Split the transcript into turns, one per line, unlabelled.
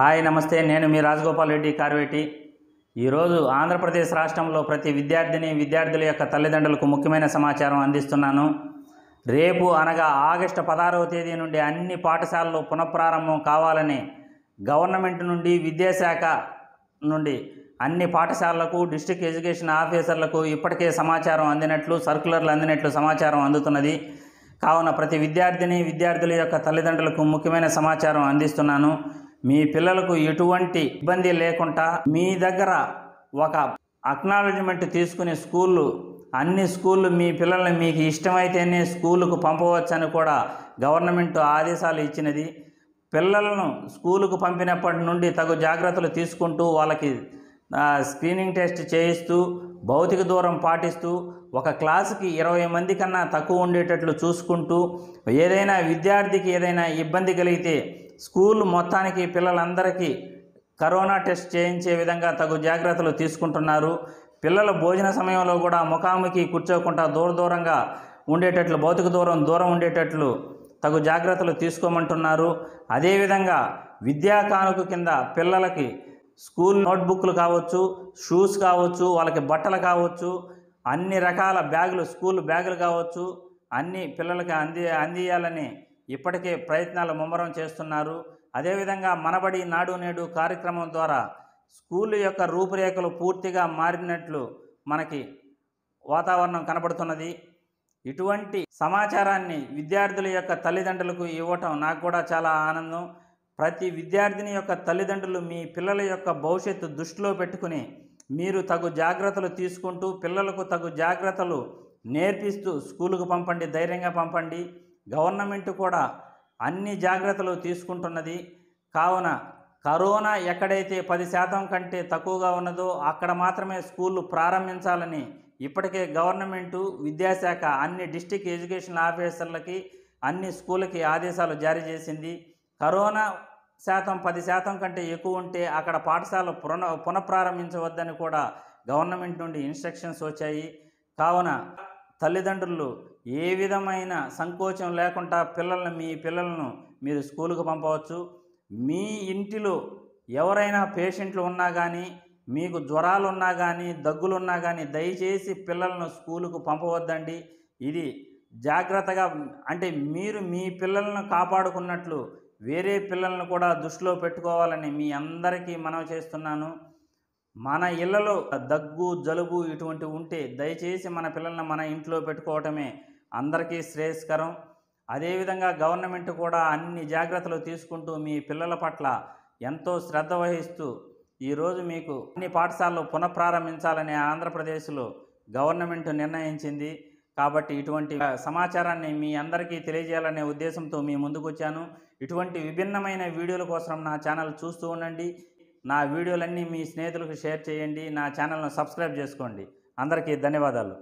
hi నమస్తే నేను మీ రాజగోపాల్ రెడ్డి కార్వేటి ఈరోజు ఆంధ్రప్రదేశ్ రాష్ట్రంలో ప్రతి విద్యార్థిని విద్యార్థుల యొక్క తల్లిదండ్రులకు ముఖ్యమైన సమాచారం అందిస్తున్నాను రేపు అనగా ఆగస్టు పదహారవ తేదీ నుండి అన్ని పాఠశాలలు పునఃప్రారంభం కావాలని గవర్నమెంట్ నుండి విద్యాశాఖ నుండి అన్ని పాఠశాలలకు డిస్టిక్ ఎడ్యుకేషన్ ఆఫీసర్లకు ఇప్పటికే సమాచారం అందినట్లు సర్కులర్లు అందినట్లు సమాచారం అందుతున్నది కావున ప్రతి విద్యార్థిని విద్యార్థుల యొక్క తల్లిదండ్రులకు ముఖ్యమైన సమాచారం అందిస్తున్నాను మీ పిల్లలకు ఎటువంటి ఇబ్బంది లేకుండా మీ దగ్గర ఒక అక్నాలజ్మెంట్ తీసుకునే స్కూళ్ళు అన్ని స్కూళ్ళు మీ పిల్లల్ని మీకు ఇష్టమైతేనే స్కూలుకు పంపవచ్చని కూడా గవర్నమెంట్ ఆదేశాలు ఇచ్చినది పిల్లలను స్కూలుకు పంపినప్పటి నుండి తగు జాగ్రత్తలు తీసుకుంటూ వాళ్ళకి స్క్రీనింగ్ టెస్ట్ చేయిస్తూ భౌతిక దూరం పాటిస్తూ ఒక క్లాసుకి ఇరవై మంది కన్నా తక్కువ ఉండేటట్లు చూసుకుంటూ ఏదైనా విద్యార్థికి ఏదైనా ఇబ్బంది కలిగితే స్కూల్ మొత్తానికి పిల్లలందరికీ కరోనా టెస్ట్ చేయించే విధంగా తగు జాగ్రత్తలు తీసుకుంటున్నారు పిల్లల భోజన సమయంలో కూడా ముఖాముఖి కూర్చోకుండా దూర దూరంగా ఉండేటట్లు భౌతిక దూరం దూరం ఉండేటట్లు తగు జాగ్రత్తలు తీసుకోమంటున్నారు అదేవిధంగా విద్యా కానుక కింద పిల్లలకి స్కూల్ నోట్బుక్లు కావచ్చు షూస్ కావచ్చు వాళ్ళకి బట్టలు కావచ్చు అన్ని రకాల బ్యాగులు స్కూల్ బ్యాగులు కావచ్చు అన్ని పిల్లలకి అంది అందియాలని ఇప్పటికే ప్రయత్నాలు ముమ్మరం చేస్తున్నారు అదేవిధంగా మనబడి నాడు నేడు కార్యక్రమం ద్వారా స్కూల్ యొక్క రూపురేఖలు పూర్తిగా మారినట్లు మనకి వాతావరణం కనబడుతున్నది ఇటువంటి సమాచారాన్ని విద్యార్థుల యొక్క తల్లిదండ్రులకు ఇవ్వటం నాకు కూడా చాలా ఆనందం ప్రతి విద్యార్థిని యొక్క తల్లిదండ్రులు మీ పిల్లల యొక్క భవిష్యత్తు దృష్టిలో పెట్టుకుని మీరు తగు జాగ్రత్తలు తీసుకుంటూ పిల్లలకు తగు జాగ్రత్తలు నేర్పిస్తూ స్కూలుకు పంపండి ధైర్యంగా పంపండి గవర్నమెంట్ కూడా అన్ని జాగ్రత్తలు తీసుకుంటున్నది కావున కరోనా ఎక్కడైతే పది శాతం కంటే తక్కువగా ఉన్నదో అక్కడ మాత్రమే స్కూళ్ళు ప్రారంభించాలని ఇప్పటికే గవర్నమెంటు విద్యాశాఖ అన్ని డిస్టిక్ ఎడ్యుకేషన్ ఆఫీసర్లకి అన్ని స్కూళ్ళకి ఆదేశాలు జారీ చేసింది కరోనా శాతం పది శాతం కంటే ఎక్కువ ఉంటే అక్కడ పాఠశాల పున పునఃప్రారంభించవద్దని కూడా గవర్నమెంట్ నుండి ఇన్స్ట్రక్షన్స్ వచ్చాయి కావున తల్లిదండ్రులు ఏ విధమైన సంకోచం లేకుండా పిల్లలను మీ పిల్లలను మీరు స్కూల్కి పంపవచ్చు మీ ఇంటిలో ఎవరైనా పేషెంట్లు ఉన్నా కానీ మీకు జ్వరాలు ఉన్నా కానీ దగ్గులు ఉన్నా కానీ దయచేసి పిల్లలను స్కూలుకు పంపవద్దండి ఇది జాగ్రత్తగా అంటే మీరు మీ పిల్లలను కాపాడుకున్నట్లు వేరే పిల్లలను కూడా దృష్టిలో పెట్టుకోవాలని మీ అందరికీ మనవి చేస్తున్నాను మన ఇళ్లలో దగ్గు జలుబు ఇటువంటి ఉంటే దయచేసి మన పిల్లలను మన ఇంట్లో పెట్టుకోవటమే అందరికీ శ్రేయస్కరం అదేవిధంగా గవర్నమెంట్ కూడా అన్ని జాగ్రత్తలు తీసుకుంటూ మీ పిల్లల పట్ల ఎంతో శ్రద్ధ వహిస్తూ ఈరోజు మీకు అన్ని పాఠశాలలు పునఃప్రారంభించాలని ఆంధ్రప్రదేశ్లో గవర్నమెంట్ నిర్ణయించింది కాబట్టి ఇటువంటి సమాచారాన్ని మీ అందరికీ తెలియజేయాలనే ఉద్దేశంతో మీ ముందుకు వచ్చాను ఇటువంటి విభిన్నమైన వీడియోల కోసం నా ఛానల్ చూస్తూ ఉండండి నా వీడియోలన్నీ మీ స్నేహితులకు షేర్ చేయండి నా ఛానల్ను సబ్స్క్రైబ్ చేసుకోండి అందరికీ ధన్యవాదాలు